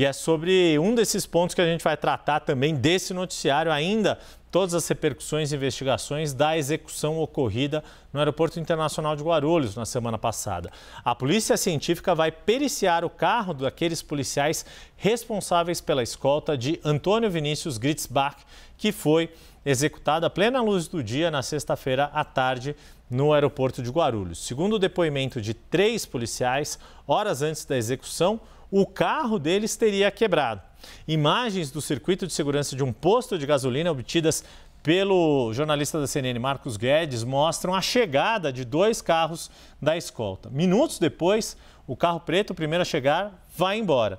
E é sobre um desses pontos que a gente vai tratar também desse noticiário ainda, todas as repercussões e investigações da execução ocorrida no Aeroporto Internacional de Guarulhos na semana passada. A polícia científica vai periciar o carro daqueles policiais responsáveis pela escolta de Antônio Vinícius Gritzbach, que foi executada à plena luz do dia na sexta-feira à tarde no aeroporto de Guarulhos. Segundo o depoimento de três policiais, horas antes da execução, o carro deles teria quebrado. Imagens do circuito de segurança de um posto de gasolina obtidas pelo jornalista da CNN Marcos Guedes mostram a chegada de dois carros da escolta. Minutos depois, o carro preto, o primeiro a chegar, vai embora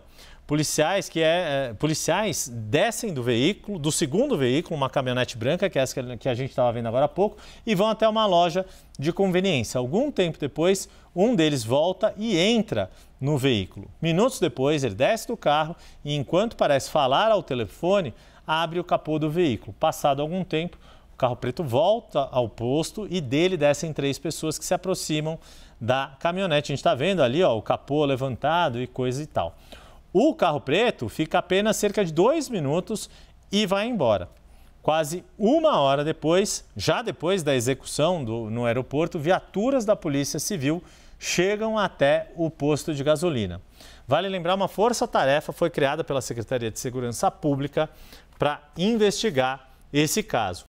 policiais que é, é, policiais descem do veículo, do segundo veículo, uma caminhonete branca, que é essa que a gente estava vendo agora há pouco, e vão até uma loja de conveniência. Algum tempo depois, um deles volta e entra no veículo. Minutos depois, ele desce do carro e, enquanto parece falar ao telefone, abre o capô do veículo. Passado algum tempo, o carro preto volta ao posto e dele descem três pessoas que se aproximam da caminhonete. A gente está vendo ali ó, o capô levantado e coisa e tal. O carro preto fica apenas cerca de dois minutos e vai embora. Quase uma hora depois, já depois da execução do, no aeroporto, viaturas da Polícia Civil chegam até o posto de gasolina. Vale lembrar, uma força-tarefa foi criada pela Secretaria de Segurança Pública para investigar esse caso.